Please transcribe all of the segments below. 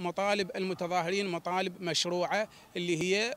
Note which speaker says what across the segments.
Speaker 1: مطالب المتظاهرين مطالب مشروعه اللي هي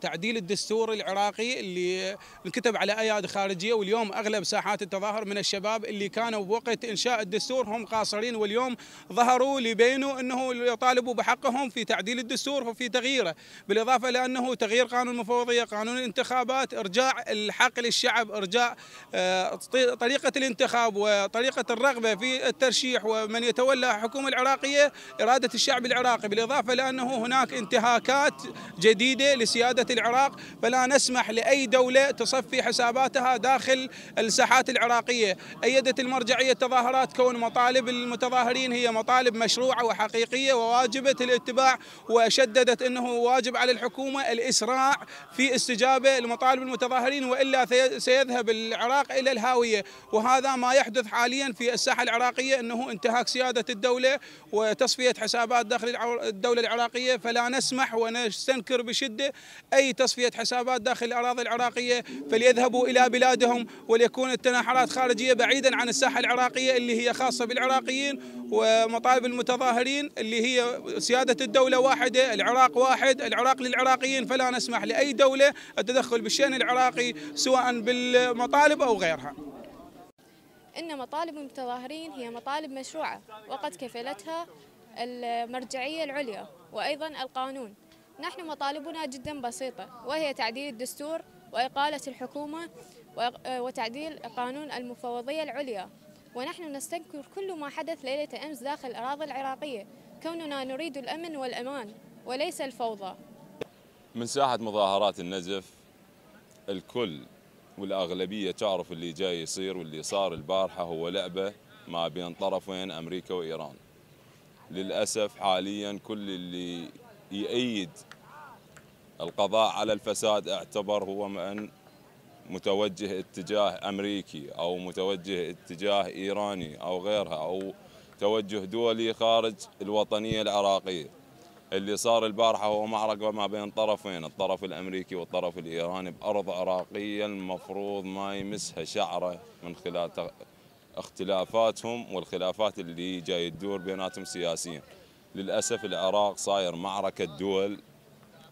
Speaker 1: تعديل الدستور العراقي اللي انكتب على ايادي خارجيه واليوم اغلب ساحات التظاهر من الشباب اللي كانوا بوقت انشاء الدستور هم قاصرين واليوم ظهروا لبينوا انه يطالبوا بحقهم في تعديل الدستور وفي تغييره بالاضافه لانه تغيير قانون المفوضيه قانون الانتخابات ارجاع الحق للشعب ارجاع آه، طريقه الانتخاب وطريقه الرغبه في الترشيح ومن يتولى الحكومه العراقيه اراده الشعب العراقي بالإضافة لأنه هناك انتهاكات جديدة لسيادة العراق فلا نسمح لأي دولة تصفي حساباتها داخل الساحات العراقية أيدت المرجعية التظاهرات كون مطالب المتظاهرين هي مطالب مشروعة وحقيقية وواجبة الاتباع وشددت أنه واجب على الحكومة الإسراع في استجابة لمطالب المتظاهرين وإلا سيذهب العراق إلى الهاوية وهذا ما يحدث حاليا في الساحة العراقية أنه انتهاك سيادة الدولة وتصفية حسابات حسابات داخل الدولة العراقية فلا نسمح ونستنكر بشدة أي تصفية حسابات داخل الأراضي العراقية فليذهبوا إلى بلادهم وليكون التناحرات خارجية بعيدا عن الساحة العراقية اللي هي خاصة بالعراقيين ومطالب المتظاهرين اللي هي سيادة الدولة واحدة العراق واحد العراق للعراقيين فلا نسمح لأي دولة التدخل بالشأن العراقي سواء بالمطالب أو غيرها
Speaker 2: إن مطالب المتظاهرين هي مطالب مشروعة وقد كفلتها المرجعية العليا وأيضا القانون نحن مطالبنا جدا بسيطة وهي تعديل الدستور وإقالة الحكومة وتعديل قانون المفوضية العليا ونحن نستنكر كل ما حدث ليلة أمس داخل الأراضي العراقية كوننا نريد الأمن والأمان وليس الفوضى
Speaker 3: من ساحة مظاهرات النزف الكل والأغلبية تعرف اللي جاي يصير واللي صار البارحة هو لعبة ما بين طرفين أمريكا وإيران للأسف حاليا كل اللي يأيد القضاء على الفساد اعتبر هو من متوجه اتجاه أمريكي أو متوجه اتجاه إيراني أو غيرها أو توجه دولي خارج الوطنية العراقية اللي صار البارحة هو معركة ما بين طرفين الطرف الأمريكي والطرف الإيراني بأرض عراقية المفروض ما يمسها شعره من خلال اختلافاتهم والخلافات اللي جاي تدور بيناتهم سياسيا للأسف العراق صاير معركة دول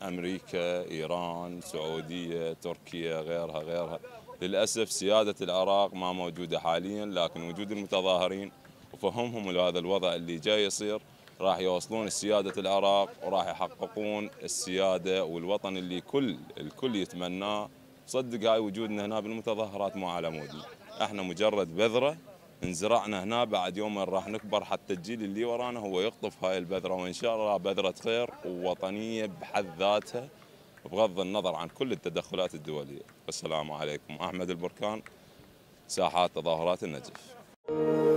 Speaker 3: أمريكا إيران سعودية تركيا غيرها غيرها للأسف سيادة العراق ما موجودة حاليا لكن وجود المتظاهرين وفهمهم لهذا الوضع اللي جاي يصير راح يوصلون سيادة العراق وراح يحققون السيادة والوطن اللي كل الكل يتمناه صدق هاي وجودنا هنا بالمتظاهرات مو على مودنا احنا مجرد بذرة انزرعنا هنا بعد يوم راح نكبر حتى الجيل اللي ورانا هو يقطف هاي البذره وان شاء الله بذره خير ووطنيه بحد ذاتها بغض النظر عن كل التدخلات الدوليه والسلام عليكم احمد البركان ساحات تظاهرات النجف